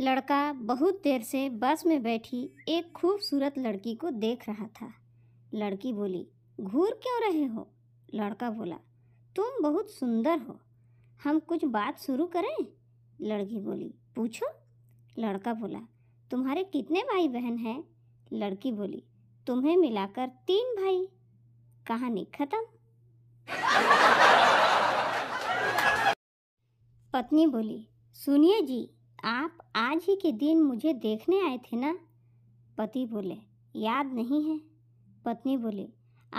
लड़का बहुत देर से बस में बैठी एक खूबसूरत लड़की को देख रहा था लड़की बोली घूर क्यों रहे हो लड़का बोला तुम बहुत सुंदर हो हम कुछ बात शुरू करें लड़की बोली पूछो लड़का बोला तुम्हारे कितने भाई बहन हैं लड़की बोली तुम्हें मिलाकर तीन भाई कहानी ख़त्म पत्नी बोली सुनिए जी आप आज ही के दिन मुझे देखने आए थे ना पति बोले याद नहीं है पत्नी बोली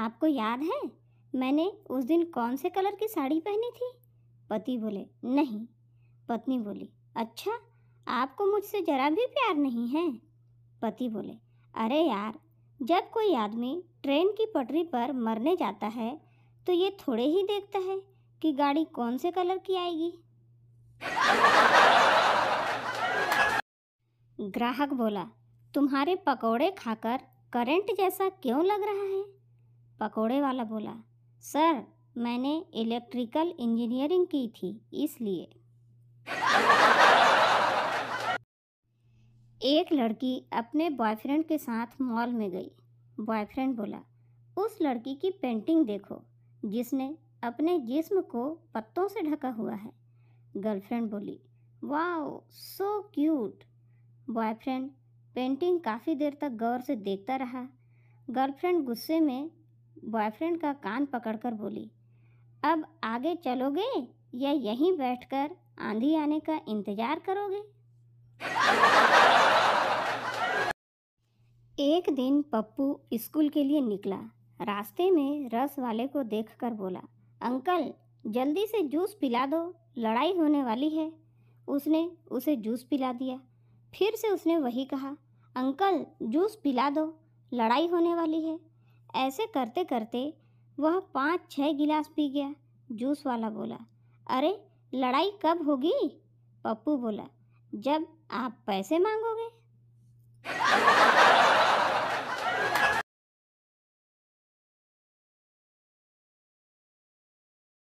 आपको याद है मैंने उस दिन कौन से कलर की साड़ी पहनी थी पति बोले नहीं पत्नी बोली अच्छा आपको मुझसे ज़रा भी प्यार नहीं है पति बोले अरे यार जब कोई आदमी ट्रेन की पटरी पर मरने जाता है तो ये थोड़े ही देखता है कि गाड़ी कौन से कलर की आएगी ग्राहक बोला तुम्हारे पकोड़े खाकर करंट जैसा क्यों लग रहा है पकोड़े वाला बोला सर मैंने इलेक्ट्रिकल इंजीनियरिंग की थी इसलिए एक लड़की अपने बॉयफ्रेंड के साथ मॉल में गई बॉयफ्रेंड बोला उस लड़की की पेंटिंग देखो जिसने अपने जिस्म को पत्तों से ढका हुआ है गर्लफ्रेंड बोली वाह सो क्यूट बॉयफ्रेंड पेंटिंग काफ़ी देर तक गौर से देखता रहा गर्लफ्रेंड गुस्से में बॉयफ्रेंड का कान पकड़कर बोली अब आगे चलोगे या यहीं बैठकर आंधी आने का इंतज़ार करोगे एक दिन पप्पू स्कूल के लिए निकला रास्ते में रस वाले को देखकर बोला अंकल जल्दी से जूस पिला दो लड़ाई होने वाली है उसने उसे जूस पिला दिया फिर से उसने वही कहा अंकल जूस पिला दो लड़ाई होने वाली है ऐसे करते करते वह पाँच छः गिलास पी गया जूस वाला बोला अरे लड़ाई कब होगी पप्पू बोला जब आप पैसे मांगोगे